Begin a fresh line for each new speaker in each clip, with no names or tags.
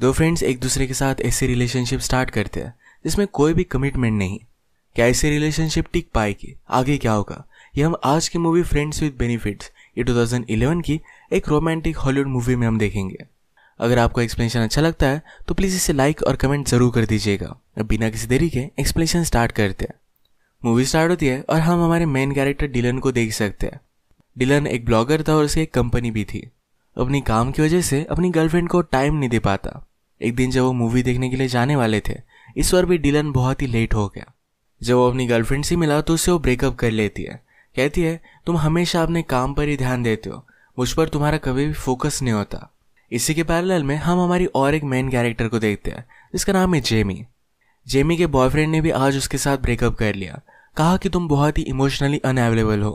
दो फ्रेंड्स एक दूसरे के साथ ऐसी रिलेशनशिप स्टार्ट करते हैं जिसमें कोई भी कमिटमेंट नहीं क्या ऐसी रिलेशनशिप टिक पाएगी आगे क्या होगा ये हम आज की मूवी फ्रेंड्स विद बेनिफिट्स ये 2011 की एक रोमांटिक हॉलीवुड मूवी में हम देखेंगे अगर आपको एक्सप्लेनेशन अच्छा लगता है तो प्लीज़ इसे लाइक और कमेंट जरूर कर दीजिएगा अब बिना किसी देरी के एक्सप्लेनेशन स्टार्ट करते हैं मूवी स्टार्ट होती है और हम हमारे मेन कैरेक्टर डिलन को देख सकते हैं डिलन एक ब्लॉगर था और उसकी एक कंपनी भी थी अपनी काम की वजह से अपनी गर्लफ्रेंड को टाइम नहीं दे पाता एक दिन जब वो मूवी देखने के लिए जाने वाले थे इस बार भी डिलन बहुत ही लेट हो गया जब वो अपनी गर्लफ्रेंड से मिला तो उसे वो ब्रेकअप कर लेती है कहती है तुम हमेशा अपने काम पर ही ध्यान देते हो मुझ पर तुम्हारा कभी भी फोकस नहीं होता इसी के पैरल में हम हमारी और एक मेन कैरेक्टर को देखते हैं जिसका नाम है जेमी जेमी के बॉयफ्रेंड ने भी आज उसके साथ ब्रेकअप कर लिया कहा कि तुम बहुत ही इमोशनली अनअवेलेबल हो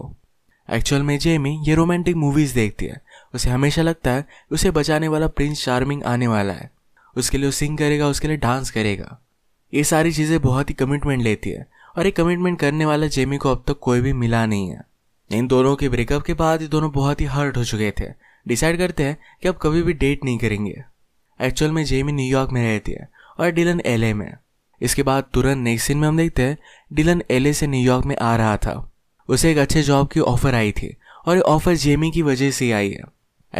एक्चुअल में जेमी ये रोमांटिक मूवीज देखती है उसे हमेशा लगता है उसे बचाने वाला प्रिंस चार्मिंग आने वाला है उसके लिए वो सिंग करेगा उसके लिए डांस करेगा ये सारी चीज़ें बहुत ही कमिटमेंट लेती है और ये कमिटमेंट करने वाला जेमी को अब तक तो कोई भी मिला नहीं है इन दोनों के ब्रेकअप के बाद ये दोनों बहुत ही हर्ट हो चुके थे डिसाइड करते हैं कि अब कभी भी डेट नहीं करेंगे एक्चुअल में जेमी न्यूयॉर्क में रहती है और डिलन एलए में इसके बाद तुरंत नेक्स्ट सीन में हम देखते हैं डिलन एलए से न्यूयॉर्क में आ रहा था उसे एक अच्छे जॉब की ऑफर आई थी और ये ऑफर जेमी की वजह से आई है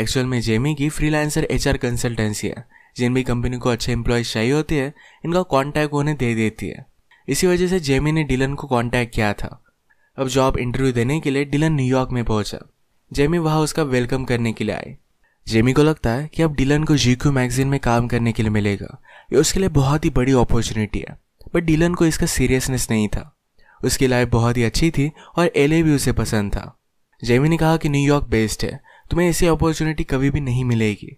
एक्चुअल में जेमी की फ्रीलांसर एचआर कंसल्टेंसी है जिन भी कंपनी को अच्छे एम्प्लॉयज़ चाहिए होती है इनका कॉन्टैक्ट उन्हें दे देती है इसी वजह से जेमी ने डिलन को कॉन्टैक्ट किया था अब जॉब इंटरव्यू देने के लिए डिलन न्यूयॉर्क में पहुंचा जेमी वहां उसका वेलकम करने के लिए आए जेमी को लगता है कि अब डिलन को जी क्यू मैगजीन में काम करने के लिए मिलेगा ये उसके लिए बहुत ही बड़ी अपॉर्चुनिटी है बट डिलन को इसका सीरियसनेस नहीं था उसकी लाइफ बहुत ही अच्छी थी और एल भी उसे पसंद था जेमी ने कहा कि न्यूयॉर्क बेस्ड है तुम्हें ऐसी अपॉर्चुनिटी कभी भी नहीं मिलेगी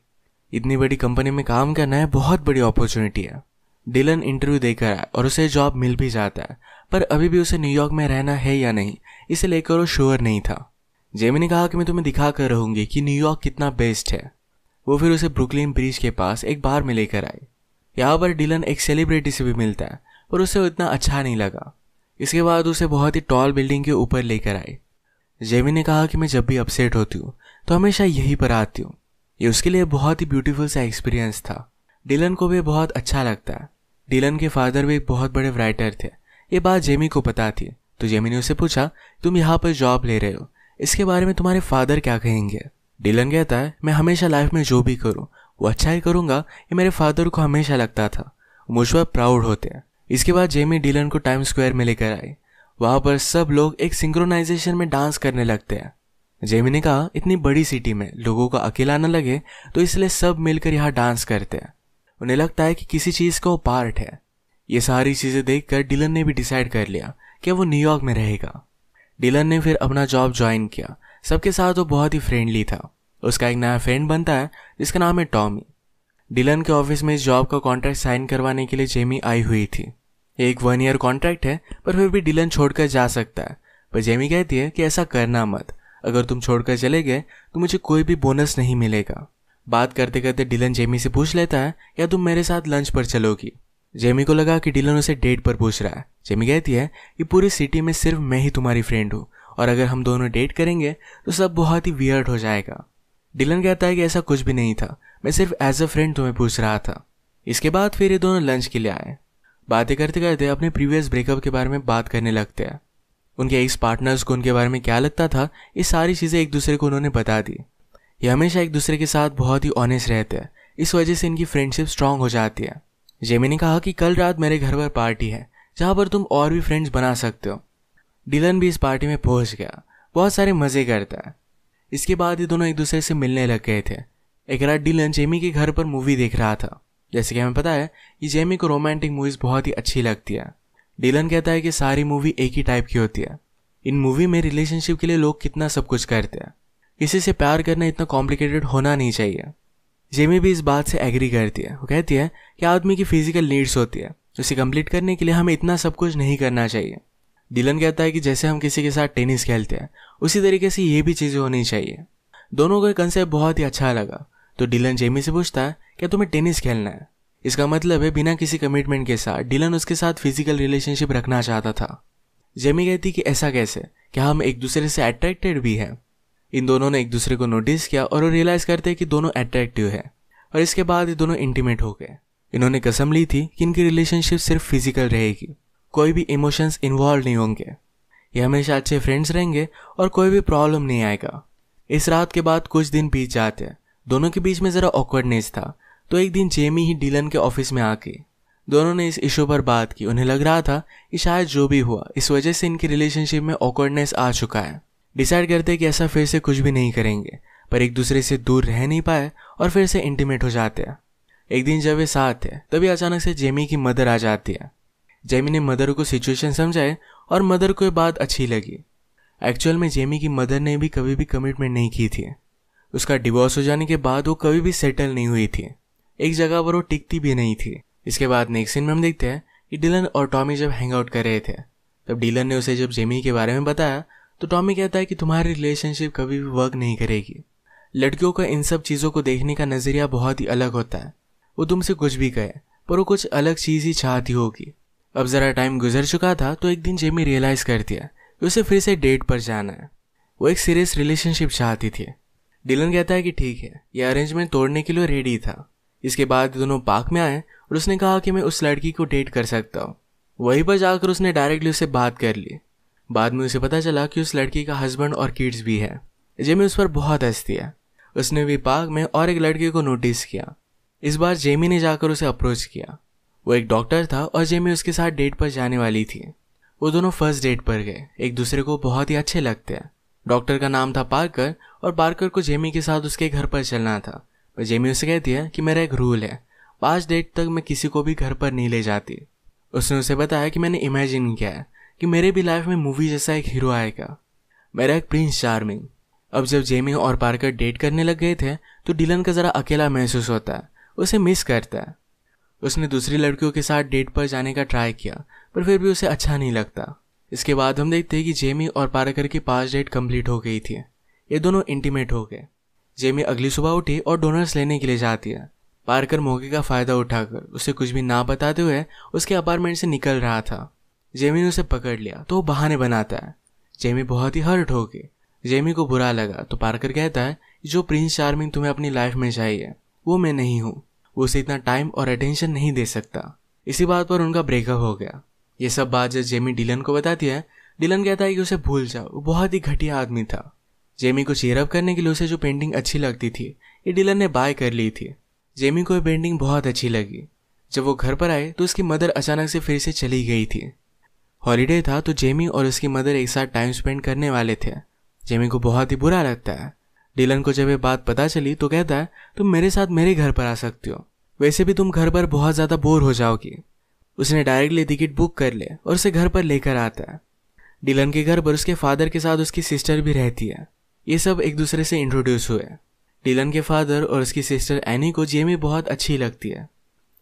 इतनी बड़ी कंपनी में काम करना है बहुत बड़ी अपॉर्चुनिटी है डिलन इंटरव्यू देकर आया और उसे जॉब मिल भी जाता है पर अभी भी उसे न्यूयॉर्क में रहना है या नहीं इसे लेकर वो श्योर नहीं था जेमी ने कहा कि मैं तुम्हें दिखा कर रहूंगी कि न्यूयॉर्क कितना बेस्ट है वो फिर उसे ब्रुकलिन ब्रिज के पास एक बार में लेकर आई यहाँ पर डिलन एक सेलिब्रिटी से भी मिलता है पर उसे इतना अच्छा नहीं लगा इसके बाद उसे बहुत ही टॉल बिल्डिंग के ऊपर लेकर आए जेमी ने कहा कि मैं जब भी अपसेट होती हूँ तो हमेशा यहीं पर आती हूँ ये उसके लिए बहुत ही ब्यूटीफुल सा एक्सपीरियंस था डिलन को भी बहुत अच्छा लगता है डिलन के फादर भी एक बहुत बड़े राइटर थे ये बात जेमी को पता थी तो जेमी ने उसे पूछा तुम यहाँ पर जॉब ले रहे हो इसके बारे में तुम्हारे फादर क्या कहेंगे डिलन कहता है मैं हमेशा लाइफ में जो भी करूँ वो अच्छा ही करूँगा ये मेरे फादर को हमेशा लगता था मुझ पर प्राउड होते हैं इसके बाद जेमी डिलन को टाइम स्क्वायर में लेकर आई वहाँ पर सब लोग एक सिंक्रोनाइजेशन में डांस करने लगते हैं जेमी ने कहा इतनी बड़ी सिटी में लोगों का अकेला न लगे तो इसलिए सब मिलकर यहाँ डांस करते हैं उन्हें लगता है कि किसी चीज़ का वो पार्ट है ये सारी चीज़ें देखकर डिलन ने भी डिसाइड कर लिया कि वो न्यूयॉर्क में रहेगा डिलन ने फिर अपना जॉब ज्वाइन किया सबके साथ वो बहुत ही फ्रेंडली था उसका एक नया फ्रेंड बनता है जिसका नाम है टॉमी डिलन के ऑफिस में इस जॉब का कॉन्ट्रैक्ट साइन करवाने के लिए जेमी आई हुई थी एक वन ईयर कॉन्ट्रैक्ट है पर फिर भी डिलन छोड़कर जा सकता है पर जेमी कहती है कि ऐसा करना मत अगर तुम छोड़कर चले गए तो मुझे कोई भी बोनस नहीं मिलेगा बात करते करते डिलन जेमी से पूछ लेता है या तुम मेरे साथ लंच पर चलोगी जेमी को लगा कि डिलन उसे डेट पर पूछ रहा है जेमी कहती है कि पूरी सिटी में सिर्फ मैं ही तुम्हारी फ्रेंड हूँ और अगर हम दोनों डेट करेंगे तो सब बहुत ही वियर्ड हो जाएगा डिलन कहता है कि ऐसा कुछ भी नहीं था मैं सिर्फ एज अ फ्रेंड तुम्हें पूछ रहा था इसके बाद फिर ये दोनों लंच के लिए आए बातें करते करते अपने प्रीवियस ब्रेकअप के बारे में बात करने लगते हैं उनके एक्स पार्टनर्स को उनके बारे में क्या लगता था ये सारी चीज़ें एक दूसरे को उन्होंने बता दी ये हमेशा एक दूसरे के साथ बहुत ही ऑनेस्ट रहते हैं इस वजह से इनकी फ्रेंडशिप स्ट्रांग हो जाती है जेमी ने कहा कि कल रात मेरे घर पर पार्टी है जहाँ पर तुम और भी फ्रेंड्स बना सकते हो डिलन भी इस पार्टी में पहुँच गया बहुत सारे मज़े करता है इसके बाद ये दोनों एक दूसरे से मिलने लग गए थे एक रात डिलन जेमी के घर पर मूवी देख रहा था जैसे कि हमें पता है कि जेमी को रोमांटिक मूवीज़ बहुत ही अच्छी लगती है डिलन कहता है कि सारी मूवी एक ही टाइप की होती है इन मूवी में रिलेशनशिप के लिए लोग कितना सब कुछ करते हैं किसी से प्यार करना इतना कॉम्प्लिकेटेड होना नहीं चाहिए जेमी भी इस बात से एग्री करती है वो कहती है कि आदमी की फिजिकल नीड्स होती है उसे कंप्लीट करने के लिए हमें इतना सब कुछ नहीं करना चाहिए डिलन कहता है कि जैसे हम किसी के साथ टेनिस खेलते हैं उसी तरीके से ये भी चीज़ें होनी चाहिए दोनों का कंसेप्ट बहुत ही अच्छा लगा तो डिलन जेमी से पूछता है क्या तुम्हें टेनिस खेलना है इसका मतलब है बिना किसी कमिटमेंट के साथ डिलन उसके साथ फिजिकल रिलेशनशिप रखना चाहता था जेमी कहती कि ऐसा कैसे क्या हम एक दूसरे से अट्रैक्टेड भी हैं इन दोनों ने एक दूसरे को नोटिस किया और वो रियलाइज करते हैं कि दोनों अट्रैक्टिव है और इसके बाद ये दोनों इंटीमेट हो गए इन्होंने कसम ली थी कि इनकी रिलेशनशिप सिर्फ फिजिकल रहेगी कोई भी इमोशंस इन्वॉल्व नहीं होंगे ये हमेशा अच्छे फ्रेंड्स रहेंगे और कोई भी प्रॉब्लम नहीं आएगा इस रात के बाद कुछ दिन बीत जाते दोनों के बीच में ज़रा ऑकवर्डनेस था तो एक दिन जेमी ही डीलन के ऑफिस में आके दोनों ने इस इशू पर बात की उन्हें लग रहा था कि शायद जो भी हुआ इस वजह से इनकी रिलेशनशिप में ऑकवर्डनेस आ चुका है डिसाइड करते कि ऐसा फिर से कुछ भी नहीं करेंगे पर एक दूसरे से दूर रह नहीं पाए और फिर से इंटीमेट हो जाते हैं एक दिन जब वे साथ थे तभी अचानक से जेमी की मदर आ जाती है जेमी ने मदर को सिचुएशन समझाए और मदर को ये बात अच्छी लगी एक्चुअल में जेमी की मदर ने भी कभी भी कमिटमेंट नहीं की थी उसका डिवोर्स हो जाने के बाद वो कभी भी सेटल नहीं हुई थी एक जगह पर वो टिकती भी नहीं थी इसके बाद नेक्स्ट सीन में हम देखते हैं कि डिलन और टॉमी जब हैंग आउट कर रहे थे तब डिलन ने उसे जब जेमी के बारे में बताया तो टॉमी कहता है कि तुम्हारी रिलेशनशिप कभी भी वर्क नहीं करेगी लड़कियों का इन सब चीज़ों को देखने का नज़रिया बहुत ही अलग होता है वो तुमसे कुछ भी कहे पर वो कुछ अलग चीज़ ही चाहती होगी अब ज़रा टाइम गुजर चुका था तो एक दिन जेमी रियलाइज़ कर दिया कि उसे फिर से डेट पर जाना है वो एक सीरियस रिलेशनशिप चाहती थी डिलन कहता है कि ठीक है ये अरेंजमेंट तोड़ने के लिए रेडी था इसके बाद दोनों पार्क में आए और उसने कहा कि मैं उस लड़की को डेट कर सकता हूँ वहीं पर जाकर उसने डायरेक्टली उससे बात कर ली बाद में उसे पता चला कि उस लड़की का हस्बैंड और किड्स भी है जेमी उस पर बहुत हंसती है उसने भी पार्क में और एक लड़के को नोटिस किया इस बार जेमी ने जाकर उसे अप्रोच किया वो एक डॉक्टर था और जेमी उसके साथ डेट पर जाने वाली थी वो दोनों फर्स्ट डेट पर गए एक दूसरे को बहुत ही अच्छे लगते हैं डॉक्टर का नाम था पार्कर और पार्कर को जेमी के साथ उसके घर पर चलना था पर जेमी उसे कहती है कि मेरा एक रूल है पाँच डेट तक मैं किसी को भी घर पर नहीं ले जाती उसने उसे बताया कि मैंने इमेजिन किया है कि मेरे भी लाइफ में मूवी जैसा एक हीरो आएगा मेरा एक प्रिंस चार्मिंग अब जब जेमी और पार्कर डेट करने लग गए थे तो डिलन का ज़रा अकेला महसूस होता है उसे मिस करता है उसने दूसरी लड़कियों के साथ डेट पर जाने का ट्राई किया पर फिर भी उसे अच्छा नहीं लगता इसके बाद हम देखते हैं कि जेमी और पार्कर की पांच डेट कंप्लीट हो गई थी ये दोनों इंटीमेट हो गए जेमी अगली सुबह उठी और डोनर्स लेने के लिए जाती है पार्कर मौके का फ़ायदा उठाकर उसे कुछ भी ना बताते हुए उसके अपार्टमेंट से निकल रहा था जेमी ने उसे पकड़ लिया तो वो बहाने बनाता है जेमी बहुत ही हर्ट हो गई जेमी को बुरा लगा तो पार्कर कहता है जो प्रिंस चार्मिंग तुम्हें अपनी लाइफ में चाहिए वो मैं नहीं हूँ उसे इतना टाइम और अटेंशन नहीं दे सकता इसी बात पर उनका ब्रेकअप हो गया ये सब बात जब जेमी डिलन को बताती है डिलन कहता है कि उसे भूल जाओ वो बहुत ही घटिया आदमी था जेमी को चेयरअप करने के लिए उसे जो पेंटिंग अच्छी लगती थी ये डीलर ने बाय कर ली थी जेमी को यह पेंटिंग बहुत अच्छी लगी जब वो घर पर आए तो उसकी मदर अचानक से फिर से चली गई थी हॉलीडे था तो जेमी और उसकी मदर एक साथ टाइम स्पेंड करने वाले थे जेमी को बहुत ही बुरा लगता है डिलन को जब ये बात पता चली तो कहता है तुम मेरे साथ मेरे घर पर आ सकती हो वैसे भी तुम घर पर बहुत ज़्यादा बोर हो जाओगी उसने डायरेक्टली टिकट बुक कर ले और उसे घर पर लेकर आता है डिलन के घर पर उसके फादर के साथ उसकी सिस्टर भी रहती है ये सब एक दूसरे से इंट्रोड्यूस हुए डिलन के फादर और उसकी सिस्टर एनी को जेमी बहुत अच्छी लगती है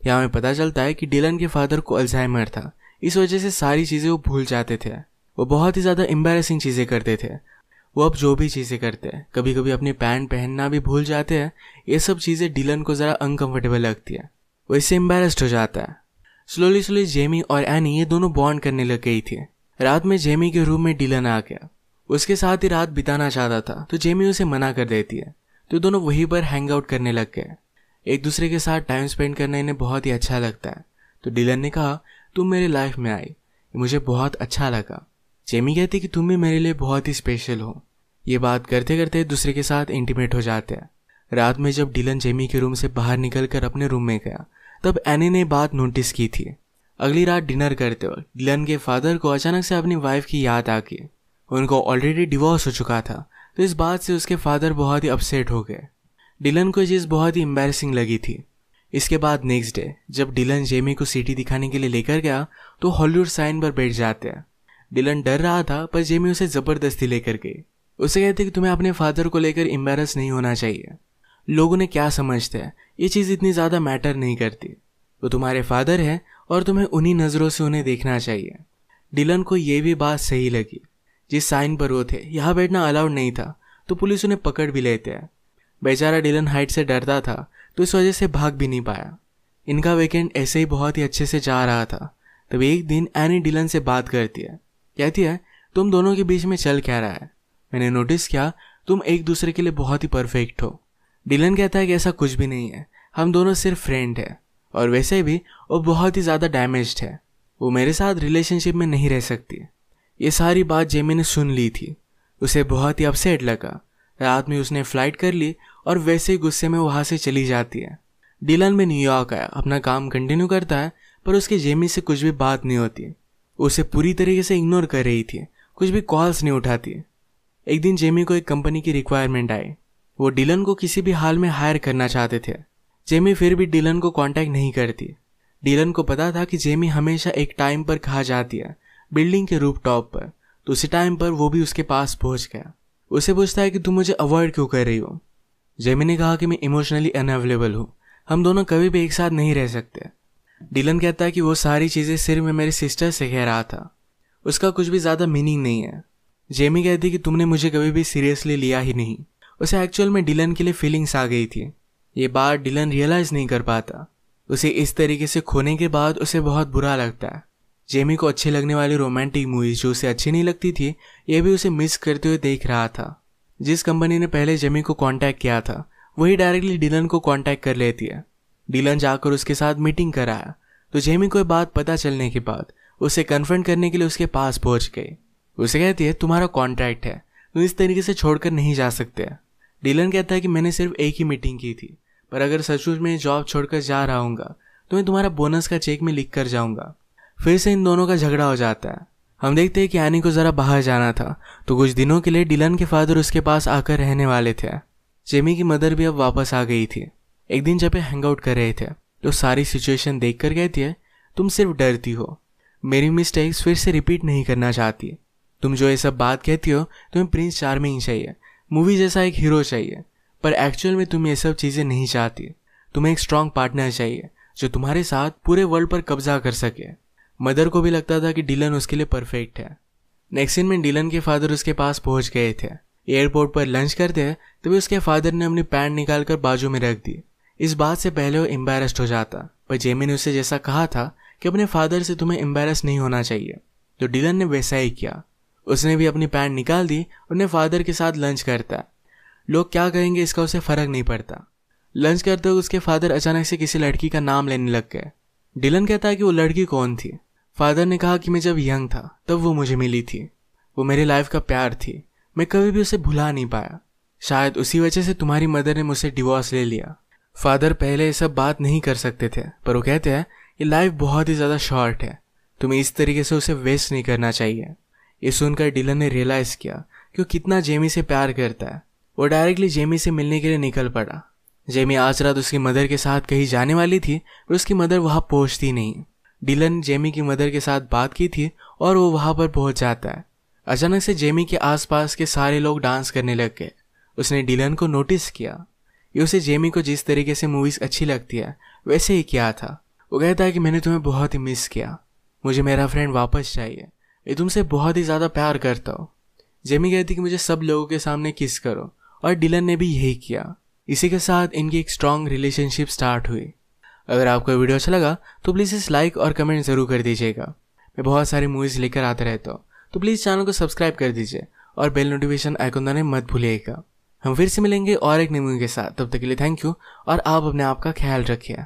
यहाँ में पता चलता है कि डिलन के फादर को अल्जाइमर था इस वजह से सारी चीज़ें वो भूल जाते थे वो बहुत ही ज़्यादा एम्बेरसिंग चीज़ें करते थे वो अब जो भी चीज़ें करते हैं कभी कभी अपनी पैंट पहनना भी भूल जाते हैं ये सब चीज़ें डिलन को ज़रा अनकम्फर्टेबल लगती है वो इससे एम्बेरस्ड हो जाता है स्लोली स्लोली जेमी और एनी ये दोनों बॉन्ड करने लग गई थी रात में जेमी के रूम में डिलन आ गया उसके साथ ही रात बिताना चाहता था तो जेमी उसे मना कर देती है तो दोनों वहीं पर हैंग आउट करने लग गए एक दूसरे के साथ टाइम स्पेंड करना इन्हें बहुत ही अच्छा लगता है तो डिलन ने कहा तुम मेरे लाइफ में आई मुझे बहुत अच्छा लगा जेमी कहती कि तुम भी मेरे लिए बहुत ही स्पेशल हो ये बात करते करते दूसरे के साथ इंटीमेट हो जाते हैं रात में जब डिलन जेमी के रूम से बाहर निकल कर अपने रूम में गया तब एनी ने बात नोटिस की थी अगली रात डिनर करते वक्त डिलन के फादर को अचानक से अपनी वाइफ की याद आ गई उनको ऑलरेडी डिवोर्स हो चुका था तो इस बात से उसके फादर बहुत ही अपसेट हो गए डिलन को चीज़ बहुत ही एम्बेसिंग लगी थी इसके बाद नेक्स्ट डे जब डिलन जेमी को सिटी दिखाने के लिए लेकर गया तो हॉलीवुड साइन पर बैठ जाते हैं डिलन डर रहा था पर जेमी उसे ज़बरदस्ती लेकर गई उसे कहते कि तुम्हें अपने फादर को लेकर एम्बेरस नहीं होना चाहिए लोग ने क्या समझते हैं ये चीज़ इतनी ज़्यादा मैटर नहीं करती वो तो तुम्हारे फादर हैं और तुम्हें उन्हीं नज़रों से उन्हें देखना चाहिए डिलन को ये भी बात सही लगी जिस साइन पर वो थे यहाँ बैठना अलाउड नहीं था तो पुलिस उन्हें पकड़ भी लेते हैं बेचारा डिलन हाइट से डरता था तो इस वजह से भाग भी नहीं पाया इनका वीकेंड ऐसे ही बहुत ही अच्छे से जा रहा था तब एक दिन एनी डिलन से बात करती है कहती है तुम दोनों के बीच में चल क्या रहा है मैंने नोटिस किया तुम एक दूसरे के लिए बहुत ही परफेक्ट हो डिलन कहता है कि ऐसा कुछ भी नहीं है हम दोनों सिर्फ फ्रेंड हैं और वैसे भी वो बहुत ही ज़्यादा डैमेज है वो मेरे साथ रिलेशनशिप में नहीं रह सकती ये सारी बात जेमी ने सुन ली थी उसे बहुत ही अपसेट लगा रात में उसने फ्लाइट कर ली और वैसे ही गुस्से में वहाँ से चली जाती है डिलन भी न्यूयॉर्क आया अपना काम कंटिन्यू करता है पर उसके जेमी से कुछ भी बात नहीं होती उसे पूरी तरीके से इग्नोर कर रही थी कुछ भी कॉल्स नहीं उठाती एक दिन जेमी को एक कंपनी की रिक्वायरमेंट आई वो डिलन को किसी भी हाल में हायर करना चाहते थे जेमी फिर भी डिलन को कांटेक्ट नहीं करती डिलन को पता था कि जेमी हमेशा एक टाइम पर कहा जाती है बिल्डिंग के रूप टॉप पर तो उसी टाइम पर वो भी उसके पास पहुंच गया उसे पूछता है कि तुम मुझे अवॉइड क्यों कर रही हो जेमी ने कहा कि मैं इमोशनली अनअवेलेबल हूँ हम दोनों कभी भी एक साथ नहीं रह सकते डिलन कहता है कि वो सारी चीज़ें सिर्फ मैं मेरी सिस्टर से कह रहा था उसका कुछ भी ज़्यादा मीनिंग नहीं है जेमी कहती है कि तुमने मुझे कभी भी सीरियसली लिया ही नहीं उसे एक्चुअल में डिलन के लिए फीलिंग्स आ गई थी ये बात डिलन रियलाइज़ नहीं कर पाता उसे इस तरीके से खोने के बाद उसे बहुत बुरा लगता है जेमी को अच्छी लगने वाली रोमांटिक मूवीज जो उसे अच्छी नहीं लगती थी ये भी उसे मिस करते हुए देख रहा था जिस कंपनी ने पहले जेमी को कॉन्टैक्ट किया था वही डायरेक्टली डिलन को कॉन्टैक्ट कर लेती है डिलन जाकर उसके साथ मीटिंग कराया तो जेमी को बात पता चलने के बाद उसे कन्फ्रंट करने के लिए उसके पास पहुंच गई उसे कहती है तुम्हारा कॉन्ट्रैक्ट है तुम इस तरीके से छोड़कर नहीं जा सकते डिलन कहता है कि मैंने सिर्फ एक ही मीटिंग की थी पर अगर सचमुच में जॉब छोड़कर जा रहा हूँ तो मैं तुम्हारा बोनस का चेक में लिख कर जाऊंगा फिर से इन दोनों का झगड़ा हो जाता है हम देखते हैं कि एनी को ज़रा बाहर जाना था तो कुछ दिनों के लिए डिलन के फादर उसके पास आकर रहने वाले थे जेमी की मदर भी अब वापस आ गई थी एक दिन जब हैंग आउट कर रहे थे तो सारी सिचुएशन देख कर कहती है तुम सिर्फ डरती हो मेरी मिस्टेक्स फिर से रिपीट नहीं करना चाहती तुम जो ये सब बात कहती हो तुम्हें प्रिंस चार्मिंग चाहिए मूवी जैसा एक हीरो चाहिए पर एक्चुअल में तुम ये सब चीज़ें नहीं चाहती तुम्हें एक स्ट्रांग पार्टनर चाहिए जो तुम्हारे साथ पूरे वर्ल्ड पर कब्जा कर सके मदर को भी लगता था कि डिलन उसके लिए परफेक्ट है नेक्स्ट दिन में डिलन के फादर उसके पास पहुंच गए थे एयरपोर्ट पर लंच करते हैं तभी उसके फादर ने अपनी पैंट निकाल कर बाजू में रख दी इस बात से पहले वो एम्बेरस्ड हो जाता पर जेमी ने उसे जैसा कहा था कि अपने फादर से तुम्हें एम्बेरस नहीं होना चाहिए तो डिलन ने वैसा ही किया उसने भी अपनी पैंट निकाल दी और अपने फादर के साथ लंच करता लोग क्या कहेंगे इसका उसे फ़र्क नहीं पड़ता लंच करते हुए उसके फादर अचानक से किसी लड़की का नाम लेने लग गए डिलन कहता है कि वो लड़की कौन थी फादर ने कहा कि मैं जब यंग था तब वो मुझे मिली थी वो मेरे लाइफ का प्यार थी मैं कभी भी उसे भुला नहीं पाया शायद उसी वजह से तुम्हारी मदर ने मुझसे डिवोर्स ले लिया फादर पहले ये सब बात नहीं कर सकते थे पर वो कहते हैं ये लाइफ बहुत ही ज़्यादा शॉर्ट है तुम्हें इस तरीके से उसे वेस्ट नहीं करना चाहिए ये सुनकर डिलन ने रियलाइज़ किया कि वो कितना जेमी से प्यार करता है वो डायरेक्टली जेमी से मिलने के लिए निकल पड़ा जेमी आज रात उसकी मदर के साथ कहीं जाने वाली थी पर उसकी मदर वहां पहुंचती नहीं डिलन जेमी की मदर के साथ बात की थी और वो वहां पर पहुंच जाता है अचानक से जेमी के आसपास के सारे लोग डांस करने लग गए उसने डिलन को नोटिस किया ये उसे जेमी को जिस तरीके से मूवीज़ अच्छी लगती है वैसे ही किया था वो कहता है कि मैंने तुम्हें बहुत ही मिस किया मुझे मेरा फ्रेंड वापस चाहिए मैं तुमसे बहुत ही ज़्यादा प्यार करता हूँ जेमी कहती कि मुझे सब लोगों के सामने किस करो और डिलन ने भी यही किया इसी के साथ इनकी एक स्ट्रांग रिलेशनशिप स्टार्ट हुई अगर आपको वीडियो अच्छा लगा तो प्लीज़ इस लाइक और कमेंट ज़रूर कर दीजिएगा मैं बहुत सारी मूवीज़ लेकर आते रहता हूँ तो प्लीज़ चैनल को सब्सक्राइब कर दीजिए और बेल नोटिफिकेशन आइकन दाने मत भूलिएगा हम फिर से मिलेंगे और एक नई मूवी के साथ तब तक के लिए थैंक यू और आप अपने आप का ख्याल रखिए